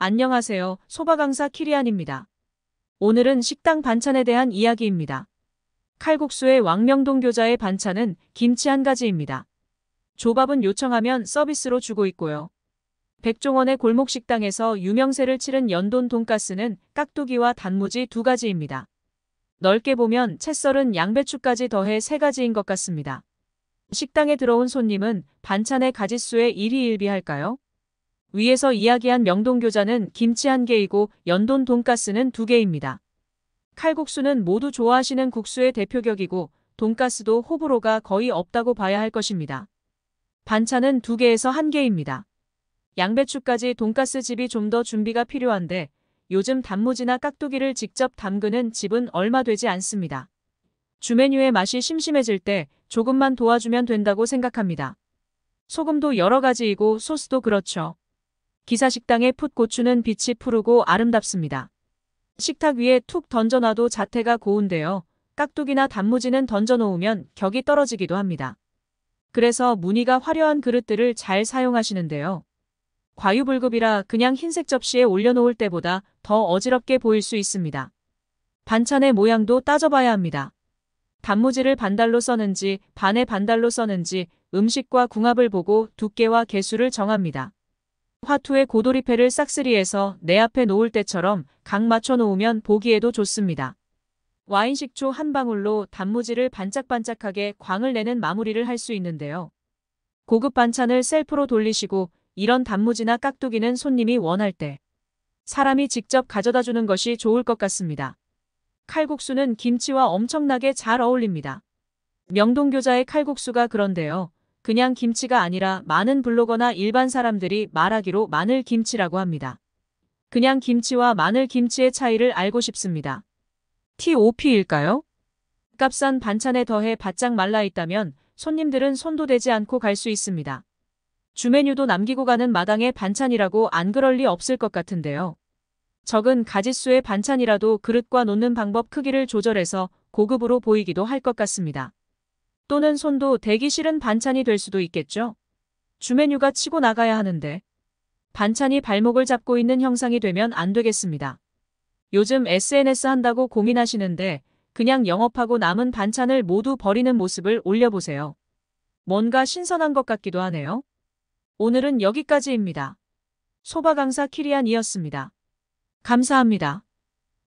안녕하세요. 소바 강사 키리안입니다. 오늘은 식당 반찬에 대한 이야기입니다. 칼국수의 왕명동 교자의 반찬은 김치 한 가지입니다. 조밥은 요청하면 서비스로 주고 있고요. 백종원의 골목식당에서 유명세를 치른 연돈 돈가스는 깍두기와 단무지 두 가지입니다. 넓게 보면 채썰은 양배추까지 더해 세 가지인 것 같습니다. 식당에 들어온 손님은 반찬의 가짓수에 일희일비할까요? 위에서 이야기한 명동교자는 김치 한개이고 연돈 돈가스는 두개입니다 칼국수는 모두 좋아하시는 국수의 대표격이고 돈가스도 호불호가 거의 없다고 봐야 할 것입니다. 반찬은 두개에서한개입니다 양배추까지 돈가스 집이 좀 더 준비가 필요한데 요즘 단무지나 깍두기를 직접 담그는 집은 얼마 되지 않습니다. 주메뉴의 맛이 심심해질 때 조금만 도와주면 된다고 생각합니다. 소금도 여러 가지이고 소스도 그렇죠. 기사식당의 풋고추는 빛이 푸르고 아름답습니다. 식탁 위에 툭 던져놔도 자태가 고운데요. 깍두기나 단무지는 던져놓으면 격이 떨어지기도 합니다. 그래서 무늬가 화려한 그릇들을 잘 사용하시는데요. 과유불급이라 그냥 흰색 접시에 올려놓을 때보다 더 어지럽게 보일 수 있습니다. 반찬의 모양도 따져봐야 합니다. 단무지를 반달로 써는지 반에 반달로 써는지 음식과 궁합을 보고 두께와 개수를 정합니다. 화투의 고도리패를 싹쓸이해서 내 앞에 놓을 때처럼 각 맞춰 놓으면 보기에도 좋습니다. 와인 식초 한 방울로 단무지를 반짝반짝하게 광을 내는 마무리를 할 수 있는데요. 고급 반찬을 셀프로 돌리시고 이런 단무지나 깍두기는 손님이 원할 때 사람이 직접 가져다 주는 것이 좋을 것 같습니다. 칼국수는 김치와 엄청나게 잘 어울립니다. 명동교자의 칼국수가 그런데요. 그냥 김치가 아니라 많은 블로거나 일반 사람들이 말하기로 마늘 김치라고 합니다. 그냥 김치와 마늘 김치의 차이를 알고 싶습니다. TOP일까요? 값싼 반찬에 더해 바짝 말라 있다면 손님들은 손도 대지 않고 갈 수 있습니다. 주메뉴도 남기고 가는 마당의 반찬이라고 안 그럴 리 없을 것 같은데요. 적은 가짓수의 반찬이라도 그릇과 놓는 방법 크기를 조절해서 고급으로 보이기도 할 것 같습니다. 또는 손도 대기 실은 반찬이 될 수도 있겠죠. 주메뉴가 치고 나가야 하는데 반찬이 발목을 잡고 있는 형상이 되면 안 되겠습니다. 요즘 SNS 한다고 고민하시는데 그냥 영업하고 남은 반찬을 모두 버리는 모습을 올려보세요. 뭔가 신선한 것 같기도 하네요. 오늘은 여기까지입니다. 소바 강사 키리안이었습니다. 감사합니다.